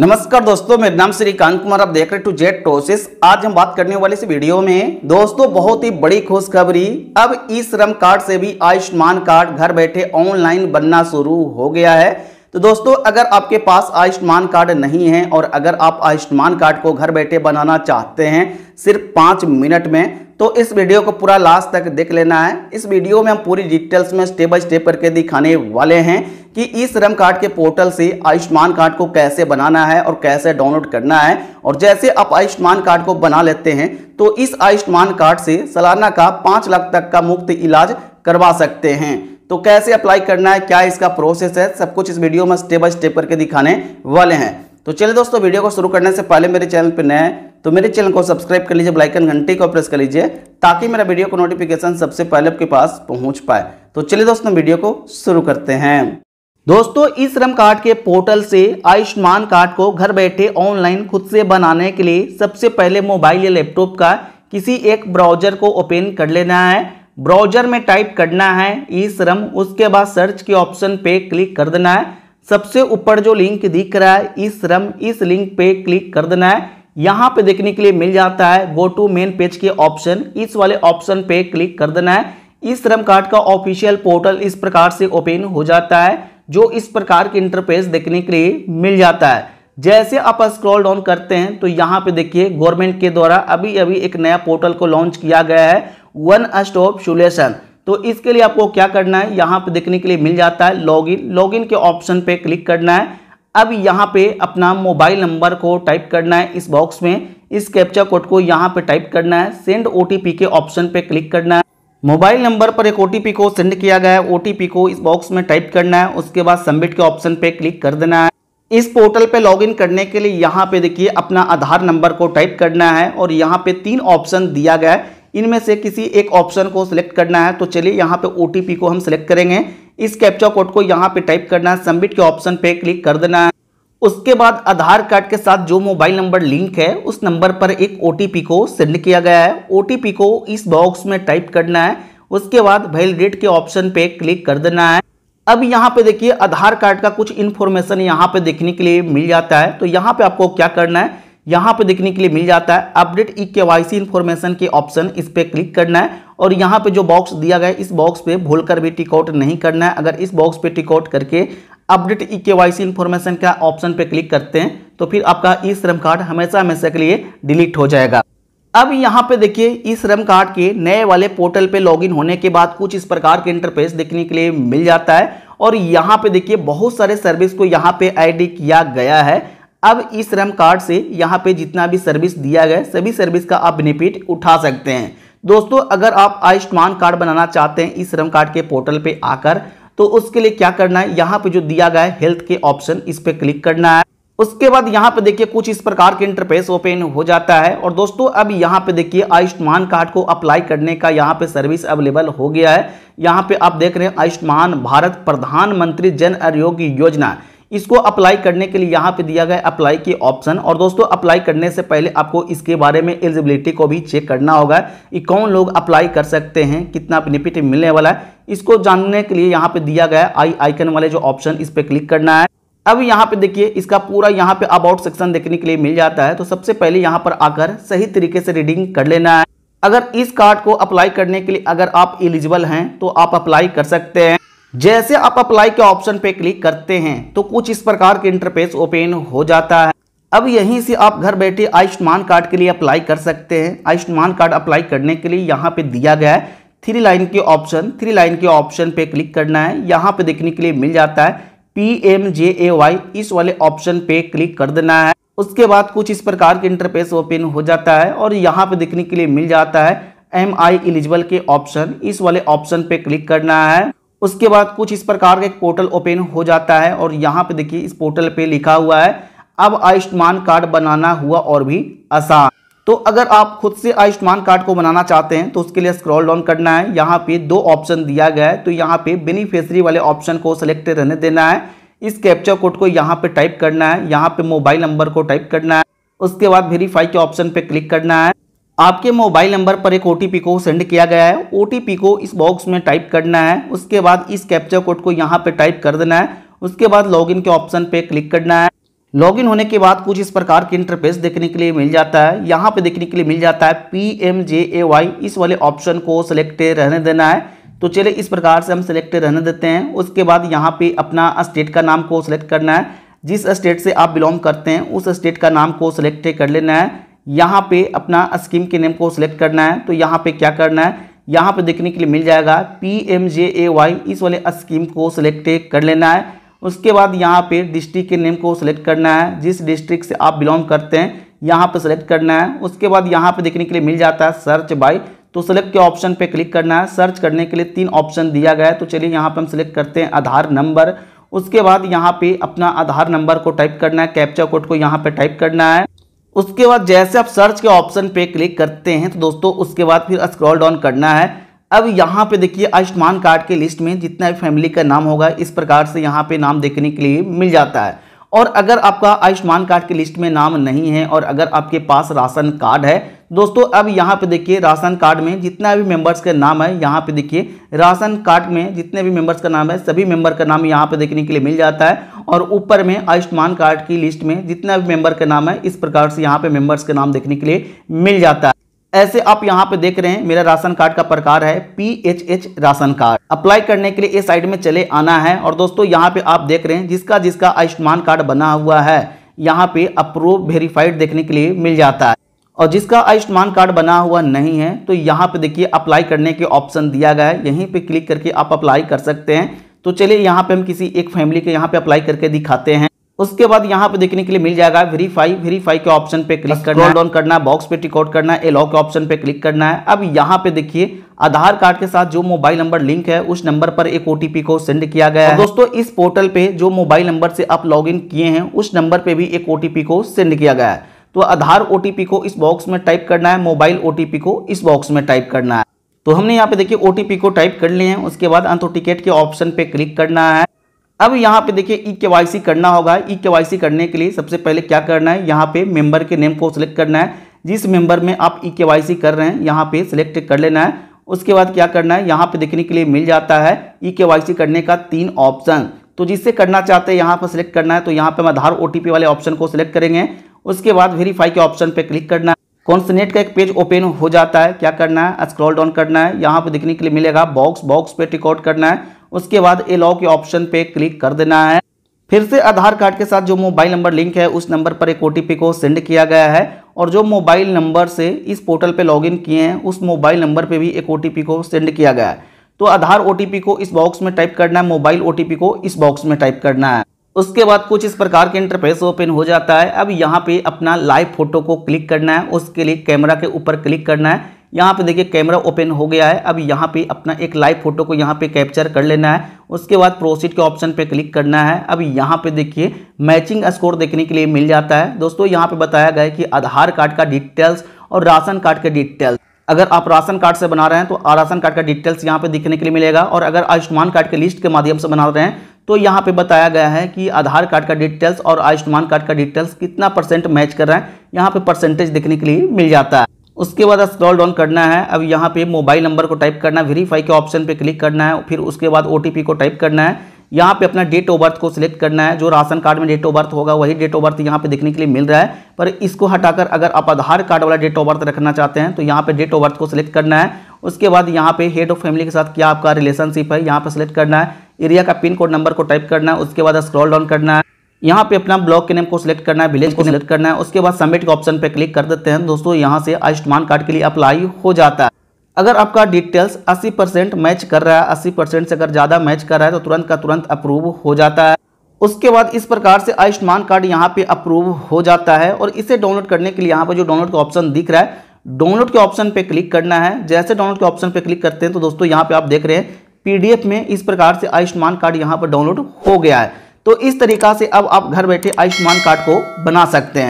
नमस्कार दोस्तों मेरा नाम श्रीकांत कुमार आप देख रहे टू जेट टोसिस आज हम बात करने वाले इस वीडियो में दोस्तों बहुत ही बड़ी खुशखबरी अब ई श्रम कार्ड से भी आयुष्मान कार्ड घर बैठे ऑनलाइन बनना शुरू हो गया है तो दोस्तों अगर आपके पास आयुष्मान कार्ड नहीं है और अगर आप आयुष्मान कार्ड को घर बैठे बनाना चाहते हैं सिर्फ पाँच मिनट में तो इस वीडियो को पूरा लास्ट तक देख लेना है इस वीडियो में हम पूरी डिटेल्स में स्टेप बाय स्टेप करके दिखाने वाले हैं कि ई श्रम कार्ड के पोर्टल से आयुष्मान कार्ड को कैसे बनाना है और कैसे डाउनलोड करना है और जैसे आप आयुष्मान कार्ड को बना लेते हैं तो इस आयुष्मान कार्ड से सालाना का पाँच लाख तक का मुफ्त इलाज करवा सकते हैं तो कैसे अप्लाई करना है क्या इसका प्रोसेस है सब कुछ इस वीडियो में स्टेप बाय स्टेप करके दिखाने वाले हैं तो चलिए दोस्तों वीडियो को शुरू करने से पहले मेरे चैनल पर नए तो मेरे चैनल को सब्सक्राइब कर लीजिए ब्लाइकन घंटे को प्रेस कर लीजिए ताकि मेरा वीडियो को नोटिफिकेशन सबसे पहले आपके पास पहुंच पाए तो चलिए दोस्तों वीडियो को शुरू करते हैं दोस्तों ई श्रम कार्ड के पोर्टल से आयुष्मान कार्ड को घर बैठे ऑनलाइन खुद से बनाने के लिए सबसे पहले मोबाइल या लैपटॉप का किसी एक ब्राउजर को ओपन कर लेना है ब्राउजर में टाइप करना है ई श्रम उसके बाद सर्च के ऑप्शन पे क्लिक कर देना है सबसे ऊपर जो लिंक दिख रहा है ई श्रम इस लिंक पे क्लिक कर देना है यहाँ पे देखने के लिए मिल जाता है गो टू मेन पेज के ऑप्शन इस वाले ऑप्शन पे क्लिक कर देना है इस श्रम कार्ड का ऑफिशियल पोर्टल इस प्रकार से ओपन हो जाता है जो इस प्रकार के इंटरफेस देखने के लिए मिल जाता है जैसे आप स्क्रॉल डाउन करते हैं तो यहाँ पे देखिए गवर्नमेंट के द्वारा अभी अभी एक नया पोर्टल को लॉन्च किया गया है वन स्टॉप सोल्यूशन तो इसके लिए आपको क्या करना है यहाँ पे देखने के लिए मिल जाता है लॉगिन लॉगिन के ऑप्शन पे क्लिक करना है अब यहाँ पे अपना मोबाइल नंबर को टाइप करना है इस बॉक्स में इस कैप्चा कोड को यहाँ पे टाइप करना है सेंड ओ के ऑप्शन पे क्लिक करना है मोबाइल नंबर पर एक ओ को सेंड किया गया है ओ को इस बॉक्स में टाइप करना है उसके बाद सबमिट के ऑप्शन पे क्लिक कर देना है इस पोर्टल पे लॉगिन करने के लिए यहाँ पे देखिए अपना आधार नंबर को टाइप करना है और यहाँ पे तीन ऑप्शन दिया गया है इनमें से किसी एक ऑप्शन को सिलेक्ट करना है तो चलिए यहाँ पे ओ को हम सिलेक्ट करेंगे इस कैप्चा कोड को यहाँ पे टाइप करना है सबमिट के ऑप्शन पे क्लिक कर देना है उसके बाद आधार कार्ड के साथ जो मोबाइल नंबर लिंक है उस नंबर पर एक ओ को सेंड किया गया है ओ को इस बॉक्स में टाइप करना है उसके बाद वैलिडेट के ऑप्शन पे क्लिक कर देना है अब यहाँ पे देखिए आधार कार्ड का कुछ इन्फॉर्मेशन यहाँ पे देखने के लिए मिल जाता है तो यहाँ पे आपको क्या करना है यहाँ पे देखने के लिए मिल जाता है update e K Y C information के ऑप्शन इस पर क्लिक करना है और यहाँ पे जो बॉक्स दिया गया इस बॉक्स पे भूलकर भी टिकआउट नहीं करना है अगर इस बॉक्स पे टिकआउट करके update e K Y C information का ऑप्शन पे क्लिक करते हैं तो फिर आपका ई श्रम कार्ड हमेशा हमेशा के लिए डिलीट हो जाएगा अब यहाँ पे देखिए ई श्रम कार्ड के नए वाले पोर्टल पे लॉगिन होने के बाद कुछ इस प्रकार के इंटरफेस देखने के लिए मिल जाता है और यहाँ पे देखिए बहुत सारे सर्विस को यहाँ पे ऐड किया गया है अब ई श्रम कार्ड से यहाँ पे जितना भी सर्विस दिया गया सभी सर्विस का आप बेनिफिट उठा सकते हैं दोस्तों अगर आप आयुष्मान कार्ड बनाना चाहते हैं इस श्रम कार्ड के पोर्टल पे आकर तो उसके लिए क्या करना है यहाँ पे जो दिया गया है हेल्थ के ऑप्शन इस पर क्लिक करना है उसके बाद यहाँ पे देखिए कुछ इस प्रकार के इंटरफेस ओपन हो जाता है और दोस्तों अब यहाँ पे देखिए आयुष्मान कार्ड को अप्लाई करने का यहाँ पे सर्विस अवेलेबल हो गया है यहाँ पे आप देख रहे हैं आयुष्मान भारत प्रधानमंत्री जन आरोग्य योजना इसको अप्लाई करने के लिए यहाँ पे दिया गया अप्लाई के ऑप्शन और दोस्तों अप्लाई करने से पहले आपको इसके बारे में एलिजिबिलिटी को भी चेक करना होगा कि कौन लोग अप्लाई कर सकते हैं कितना बेनिफिट मिलने वाला है इसको जानने के लिए यहाँ पे दिया गया आई आइकन वाले जो ऑप्शन इस पर क्लिक करना है अब यहाँ पे देखिए इसका पूरा यहाँ पे अबाउट सेक्शन देखने के लिए मिल जाता है तो सबसे पहले यहाँ पर आकर सही तरीके से रीडिंग कर लेना है अगर इस कार्ड को अप्लाई करने के लिए अगर आप एलिजिबल हैं तो आप अप्लाई कर सकते हैं जैसे आप अप्लाई के ऑप्शन पे क्लिक करते हैं तो कुछ इस प्रकार के इंटरफेस ओपन हो जाता है अब यहीं से आप घर बैठे आयुष्मान कार्ड के लिए अप्लाई कर सकते हैं आयुष्मान कार्ड अप्लाई करने के लिए यहाँ पे दिया गया है थ्री लाइन के ऑप्शन थ्री लाइन के ऑप्शन पे क्लिक करना है यहाँ पे देखने के लिए मिल जाता है P M J A Y इस वाले ऑप्शन पे क्लिक कर देना है उसके बाद कुछ इस प्रकार के इंटरफेस ओपन हो जाता है और यहाँ पे देखने के लिए मिल जाता है एम आई इलिजिबल के ऑप्शन इस वाले ऑप्शन पे क्लिक करना है उसके बाद कुछ इस प्रकार का एक पोर्टल ओपन हो जाता है और यहाँ पे देखिए इस पोर्टल पे लिखा हुआ है अब आयुष्मान कार्ड बनाना हुआ और भी आसान तो अगर आप खुद से आयुष्मान कार्ड को बनाना चाहते हैं तो उसके लिए स्क्रॉल डाउन करना है यहाँ पे दो ऑप्शन दिया गया है तो यहाँ पे बेनिफिशरी वाले ऑप्शन को सिलेक्ट रहने देना है इस कैप्चर कोड को यहाँ पे टाइप करना है यहाँ पे मोबाइल नंबर को टाइप करना है उसके बाद वेरीफाई के ऑप्शन पे क्लिक करना है आपके मोबाइल नंबर पर एक ओ को सेंड किया गया है ओ को इस बॉक्स में टाइप करना है उसके बाद इस कैप्चर कोड को यहाँ पे टाइप कर देना है उसके बाद लॉगिन के ऑप्शन पे क्लिक करना है लॉगिन होने के बाद कुछ इस प्रकार के इंटरफेस देखने के लिए मिल जाता है यहाँ पे देखने के लिए मिल जाता है P M J A Y इस वाले ऑप्शन को सिलेक्ट रहने देना है तो चलिए इस प्रकार से हम सिलेक्ट रहने देते हैं उसके बाद यहाँ पे अपना स्टेट का नाम को सिलेक्ट करना है जिस स्टेट से आप बिलोंग करते हैं उस स्टेट का नाम को सिलेक्ट कर लेना है यहाँ पे अपना स्कीम के नेम को सिलेक्ट करना है तो यहाँ पे क्या करना है यहाँ पे देखने के लिए मिल जाएगा P M J A Y इस वाले स्कीम को सिलेक्ट कर लेना है उसके बाद यहाँ पे डिस्ट्रिक्ट के नेम को सिलेक्ट करना है जिस डिस्ट्रिक्ट से आप बिलोंग करते हैं यहाँ पे सिलेक्ट करना है उसके बाद यहाँ पे देखने के लिए मिल जाता है सर्च बाई तो सिलेक्ट के ऑप्शन पे क्लिक करना है सर्च करने के लिए तीन ऑप्शन दिया गया है तो चलिए यहाँ पे हम सिलेक्ट करते हैं आधार नंबर उसके बाद यहाँ पे अपना आधार नंबर को टाइप करना है कैप्चा कोड को यहाँ पे टाइप करना है उसके बाद जैसे आप सर्च के ऑप्शन पे क्लिक करते हैं तो दोस्तों उसके बाद फिर स्क्रॉल डाउन करना है अब यहाँ पे देखिए आयुष्मान कार्ड के लिस्ट में जितना भी फैमिली का नाम होगा इस प्रकार से यहाँ पे नाम देखने के लिए मिल जाता है और अगर आपका आयुष्मान कार्ड की लिस्ट में नाम नहीं है और अगर आपके पास राशन कार्ड है दोस्तों अब यहाँ पे देखिए राशन कार्ड में जितना भी मेंबर्स का नाम है यहाँ पे देखिए राशन कार्ड में जितने भी मेंबर्स का नाम है सभी मेंबर का नाम यहाँ पे देखने के लिए मिल जाता है और ऊपर में आयुष्मान कार्ड की लिस्ट में जितना भी मेंबर का नाम है इस प्रकार से यहाँ पे मेंबर्स का नाम देखने के लिए मिल जाता है ऐसे आप यहाँ पे देख रहे हैं मेरा राशन कार्ड का प्रकार है P H H ration card apply करने के लिए इस साइड में चले आना है और दोस्तों यहाँ पे आप देख रहे हैं जिसका जिसका आयुष्मान कार्ड बना हुआ है यहाँ पे अप्रूव वेरीफाइड देखने के लिए मिल जाता है और जिसका आयुष्मान कार्ड बना हुआ नहीं है तो यहाँ पे देखिए अप्लाई करने के ऑप्शन दिया गया है यहीं पे क्लिक करके आप अप्लाई कर सकते हैं तो चलिए यहाँ पे हम किसी एक फैमिली के यहाँ पे अप्लाई करके दिखाते हैं उसके बाद यहाँ पे देखने के लिए मिल जाएगा वेरीफाई वेरीफाई के ऑप्शन पे क्लिक करना डाउन करना बॉक्स पे टिकॉट करना है एलाउ के ऑप्शन पे क्लिक करना है अब यहाँ पे देखिए आधार कार्ड के साथ जो मोबाइल नंबर लिंक है उस नंबर पर एक ओटीपी को सेंड किया गया है दोस्तों इस पोर्टल पे जो मोबाइल नंबर से आप लॉग किए हैं उस नंबर पर भी एक ओटीपी को सेंड किया गया है तो आधार ओ को इस बॉक्स में टाइप करना है मोबाइल ओ को इस बॉक्स में टाइप करना है तो हमने यहाँ पे देखिए ओ को टाइप कर लिए हैं उसके बाद अंथोटिकेट के ऑप्शन पे क्लिक करना है अब यहाँ पे देखिए ई e के करना होगा ई e के करने के लिए सबसे पहले क्या करना है यहाँ पे मेंबर के नेम को सिलेक्ट करना है जिस मेंबर में आप ई e के कर रहे हैं यहाँ पे सिलेक्ट कर लेना है उसके बाद क्या करना है यहाँ पे देखने के लिए मिल जाता है ई के करने का तीन ऑप्शन तो जिससे करना चाहते हैं यहाँ पर सिलेक्ट करना है तो यहाँ पे हम आधार ओ वाले ऑप्शन को सिलेक्ट करेंगे उसके बाद वेरीफाई के ऑप्शन पे क्लिक करना है कौन नेट का एक पेज ओपन हो जाता है क्या करना है स्क्रॉल डाउन करना है यहाँ पे देखने के लिए मिलेगा बॉक्स बॉक्स पे रिकॉर्ड करना है उसके बाद एलाउ के ऑप्शन पे क्लिक कर देना है फिर से आधार कार्ड के साथ जो मोबाइल नंबर लिंक है उस नंबर पर एक ओ को सेंड किया गया है और जो मोबाइल नंबर से इस पोर्टल पे लॉग किए हैं उस मोबाइल नंबर पे भी एक ओ को सेंड किया गया है तो आधार ओ को इस बॉक्स में टाइप करना है मोबाइल ओ को इस बॉक्स में टाइप करना है उसके बाद कुछ इस प्रकार के इंटरफेस ओपन हो जाता है अब यहाँ पे अपना लाइव फोटो को क्लिक करना है उसके लिए कैमरा के ऊपर क्लिक करना है यहाँ पे देखिए कैमरा ओपन हो गया है अब यहाँ पे अपना एक लाइव फोटो को यहाँ पे कैप्चर कर लेना है उसके बाद प्रोसीड के ऑप्शन पे क्लिक करना है अब यहाँ पे देखिए मैचिंग स्कोर देखने के लिए मिल जाता है दोस्तों यहाँ पे बताया गया है कि आधार कार्ड का डिटेल्स और राशन कार्ड के डिटेल्स अगर आप राशन कार्ड से बना रहे हैं तो राशन कार्ड का डिटेल्स यहाँ पे दिखने के लिए मिलेगा और अगर आयुष्मान कार्ड के लिस्ट के माध्यम से बना रहे हैं तो यहाँ पे बताया गया है कि आधार कार्ड का डिटेल्स और आयुष्मान कार्ड का डिटेल्स कितना परसेंट मैच कर रहा है यहाँ पे परसेंटेज देखने के लिए मिल जाता है उसके बाद स्क्रॉल डाउन करना है अब यहाँ पे मोबाइल नंबर को टाइप करना है वेरीफाई के ऑप्शन पे क्लिक करना है फिर उसके बाद ओ को टाइप करना है यहाँ पे अपना डेट ऑफ बर्थ को सिलेक्ट करना है जो राशन कार्ड में डेट ऑफ बर्थ होगा वही डेट ऑफ बर्थ यहाँ पे देखने के लिए मिल रहा है पर इसको हटाकर अगर आप आधार कार्ड वाला डेट ऑफ बर्थ रखना चाहते हैं तो यहाँ पे डेट ऑफ बर्थ को सिलेक्ट करना है उसके बाद यहाँ पे हेड ऑफ फैमिली के साथ क्या आपका रिलेशनशिप है यहाँ पे सेलेक्ट करना है एरिया का पिन कोड नंबर को टाइप करना है उसके बाद स्क्रॉल डाउन करना है यहाँ पे अपना ब्लॉक के नेम को सिलेक्ट करना है विलेज को सिलेक्ट करना है उसके बाद सबमिट के ऑप्शन पे क्लिक कर देते हैं दोस्तों यहाँ से आयुष्मान कार्ड के लिए अप्लाई हो जाता है अगर आपका डिटेल्स 80 परसेंट मैच कर रहा है 80 परसेंट से अगर ज़्यादा मैच कर रहा है तो तुरंत का तुरंत अप्रूव हो जाता है उसके बाद इस प्रकार से आयुष्मान कार्ड यहाँ पे अप्रूव हो जाता है और इसे डाउनलोड करने के लिए यहाँ पर जो डाउनलोड का ऑप्शन दिख रहा है डाउनलोड के ऑप्शन पे क्लिक करना है जैसे डाउनलोड के ऑप्शन पे क्लिक करते हैं तो दोस्तों यहाँ पे आप देख रहे हैं पीडीएफ में इस प्रकार से आयुष्मान कार्ड यहाँ पर डाउनलोड हो गया है तो इस तरीका से अब आप घर बैठे आयुष्मान कार्ड को बना सकते हैं